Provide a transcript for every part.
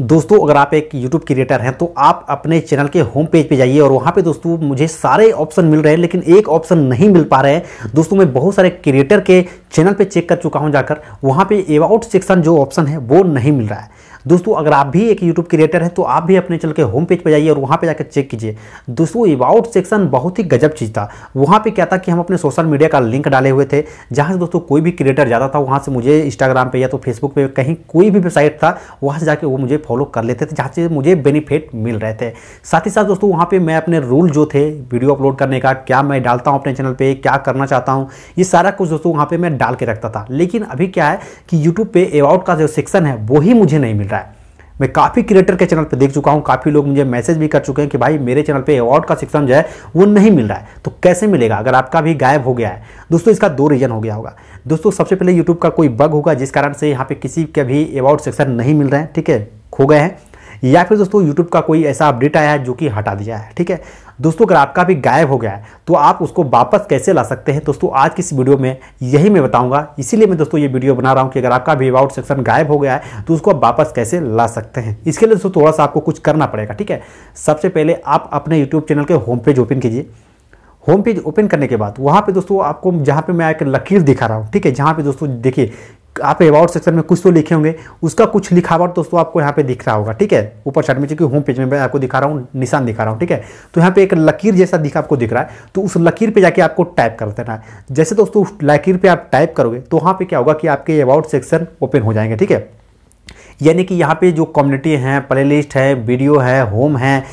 दोस्तों अगर आप एक यूट्यूब क्रिएटर हैं तो आप अपने चैनल के होम पेज पे जाइए और वहाँ पे दोस्तों मुझे सारे ऑप्शन मिल रहे हैं लेकिन एक ऑप्शन नहीं मिल पा रहे हैं दोस्तों मैं बहुत सारे क्रिएटर के चैनल पे चेक कर चुका हूँ जाकर वहाँ पे एवाउट सेक्शन जो ऑप्शन है वो नहीं मिल रहा है दोस्तों अगर आप भी एक यूट्यूब क्रिएटर हैं तो आप भी अपने चल के होम पेज पर जाइए और वहाँ पर जाकर चेक कीजिए दोस्तों इबाउट सेक्शन बहुत ही गजब चीज़ था वहाँ पर क्या था कि हम अपने सोशल मीडिया का लिंक डाले हुए थे जहाँ से दोस्तों कोई भी क्रिएटर जाता था वहाँ से मुझे इंस्टाग्राम पर या तो फेसबुक पर कहीं कोई भी वेबसाइट था वहाँ से जाके वो मुझे फॉलो कर लेते थे जहाँ से मुझे बेनिफिट मिल रहे थे साथ ही साथ दोस्तों वहाँ पर मैं अपने रूल जो थे वीडियो अपलोड करने का क्या मैं डालता हूँ अपने चैनल पर क्या करना चाहता हूँ ये सारा कुछ दोस्तों वहाँ पर मैं डाल के रखता था लेकिन अभी क्या है कि यूट्यूब पर एवाउट का जो सेक्शन है वो ही मुझे नहीं मिल रहा मैं काफ़ी क्रिएटर के चैनल पर देख चुका हूँ काफ़ी लोग मुझे मैसेज भी कर चुके हैं कि भाई मेरे चैनल पर अवार्ड का सिस्टम जो है वो नहीं मिल रहा है तो कैसे मिलेगा अगर आपका भी गायब हो गया है दोस्तों इसका दो रीज़न हो गया होगा दोस्तों सबसे पहले यूट्यूब का कोई बग होगा जिस कारण से यहाँ पर किसी के भी अवार्ड सेक्शन नहीं मिल रहे हैं ठीक है खो गए हैं या फिर दोस्तों यूट्यूब का कोई ऐसा अपडेट आया है जो कि हटा दिया है ठीक है दोस्तों अगर आपका भी गायब हो गया है तो आप उसको वापस कैसे ला सकते हैं दोस्तों आज की इस वीडियो में यही मैं बताऊंगा इसीलिए मैं दोस्तों ये वीडियो बना रहा हूं कि अगर आपका भी अबाउट सेक्शन गायब हो गया है तो उसको आप वापस कैसे ला सकते हैं इसके लिए दोस्तों थोड़ा सा आपको कुछ करना पड़ेगा ठीक है सबसे पहले आप अपने यूट्यूब चैनल के होम पेज ओपन कीजिए होम पेज ओपन करने के बाद वहाँ पर दोस्तों आपको जहाँ पे मैं एक लकीर दिखा रहा हूँ ठीक है जहाँ पे दोस्तों देखिए आप अबाउट सेक्शन में कुछ तो लिखे होंगे उसका कुछ लिखावट दोस्तों आपको यहाँ पे दिख रहा होगा ठीक है ऊपर साइड में चूंकि होम पेज में मैं आपको दिखा रहा हूँ निशान दिखा रहा हूँ ठीक है तो यहाँ पे एक लकीर जैसा दिखा आपको दिख रहा है तो उस लकीर पे जाके आपको टाइप कर देना है जैसे दोस्तों उस लकीर पर आप टाइप करोगे तो वहाँ पर क्या होगा कि आपके अबाउट सेक्शन ओपन हो जाएंगे ठीक है यानी कि यहाँ पे जो कम्युनिटी हैं प्ले है वीडियो है होम है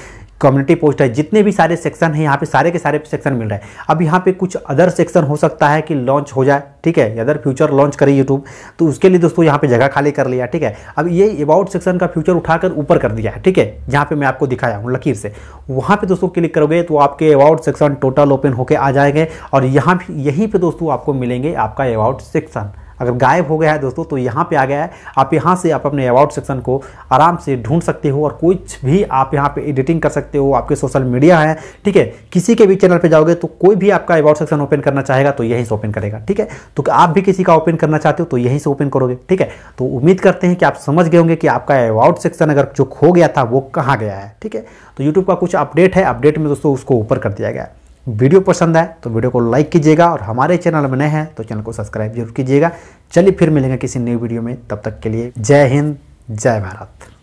कम्युनिटी पोस्ट है जितने भी सारे सेक्शन हैं यहाँ पे सारे के सारे सेक्शन मिल रहे हैं अब यहाँ पे कुछ अदर सेक्शन हो सकता है कि लॉन्च हो जाए ठीक है अदर फ्यूचर लॉन्च करे यूट्यूब तो उसके लिए दोस्तों यहाँ पे जगह खाली कर लिया ठीक है अब ये अबाउट सेक्शन का फ्यूचर उठाकर ऊपर कर दिया है ठीक है जहाँ पे मैं आपको दिखाया हूँ लकीर से वहाँ पे दोस्तों क्लिक करोगे तो आपके अबाउट सेक्शन टोटल ओपन होकर आ जाएंगे और यहाँ भी यहीं पर दोस्तों आपको मिलेंगे आपका अबाउट सेक्शन अगर गायब हो गया है दोस्तों तो यहाँ पे आ गया है आप यहाँ से आप अपने अबाउट सेक्शन को आराम से ढूंढ सकते हो और कुछ भी आप यहाँ पे एडिटिंग कर सकते हो आपके सोशल मीडिया है ठीक है किसी के भी चैनल पे जाओगे तो कोई भी आपका अबाउट सेक्शन ओपन करना चाहेगा तो यहीं से ओपन करेगा ठीक है तो आप भी किसी का ओपन करना चाहते हो तो यहीं से ओपन करोगे ठीक है तो उम्मीद करते हैं कि आप समझ गए होंगे कि आपका अबाउट सेक्शन अगर जो खो गया था वो कहाँ गया है ठीक है तो यूट्यूब का कुछ अपडेट है अपडेट में दोस्तों उसको ऊपर कर दिया गया है वीडियो पसंद आए तो वीडियो को लाइक कीजिएगा और हमारे चैनल में नए हैं तो चैनल को सब्सक्राइब जरूर कीजिएगा चलिए फिर मिलेंगे किसी न्यू वीडियो में तब तक के लिए जय हिंद जय भारत